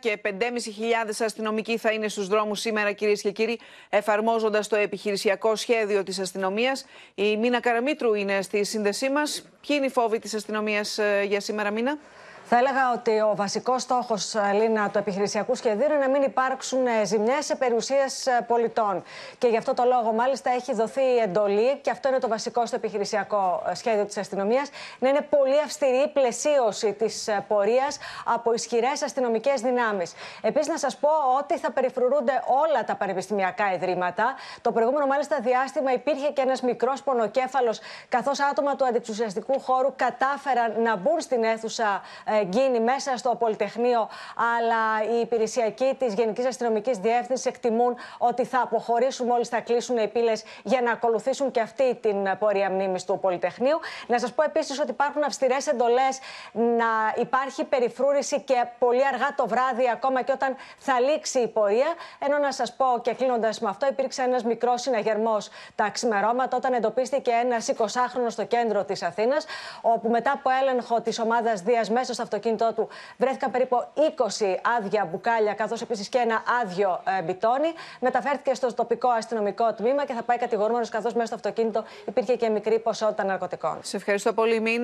και 5.500 αστυνομικοί θα είναι στους δρόμους σήμερα κυρίες και κύριοι εφαρμόζοντας το επιχειρησιακό σχέδιο της αστυνομίας. Η Μίνα Καραμίτρου είναι στη σύνδεσή μας. Ποιοι είναι οι φόβοι της αστυνομίας ε, για σήμερα Μίνα? Θα έλεγα ότι ο βασικός στόχος, ε, Λίνα, του επιχειρησιακού σχεδίου είναι να μην υπάρξουν ε, ζημιές σε περιουσίες ε, πολιτών. Και γι' αυτό το λόγο, μάλιστα, έχει δοθεί εντολή, και αυτό είναι το βασικό στο επιχειρησιακό σχέδιο της αστυνομίας, να είναι πολύ αυστηρή η πλαισίωση της πορείας από ισχυρές αστυνομικές δυνάμεις. Επίσης, να σας πω ότι θα περιφρουρούνται όλα τα πανεπιστημιακά ιδρύματα. Το προηγούμενο, μάλιστα, διάστημα υπήρχε και ένας μικρός πονοκέφαλος, καθώς άτομα του αντιξουσιαστικού χώρου κατάφεραν να μπουν στην αίθουσα γίνει μέσα στο Πολυτεχνείο, αλλά οι υπηρεσιακοί της Γενικής Αστυνομικής Διεύθυνσης εκτιμούν ότι θα αποχωρήσουν μόλις θα κλείσουν οι πύλες για να ακολουθήσουν και αυτή την πορεία μνήμης του Πολυτεχνείου. Να σας πω επίσης ότι υπάρχουν αυστηρές εντολές να υπάρχει περιφρούρηση και πολύ αργά το βράδυ, ακόμα και όταν θα λήξει η πορεία. Ενώ να σας πω και κλείνοντας με αυτό, υπήρξε ένας μικρός συναγερμός τα ξημερώματα όταν εντοπίστηκε ένας 20χρονο στο κέντρο της Αθήνας, όπου μετά από έλεγχο της ομάδας Δίας μέσα στο αυτοκίνητό του βρέθηκαν περίπου 20 άδεια μπουκάλια, καθώς επίσης και ένα άδειο ε, μπιτόνι. Μεταφέρθηκε στο τοπικό αστυνομικό τμήμα και θα πάει κατηγορούμενος, καθώς μέσα στο αυτοκίνητο υπήρχε και μικρή ποσότητα ναρκωτικών. Σε ευχαριστώ πολύ, Μίνα.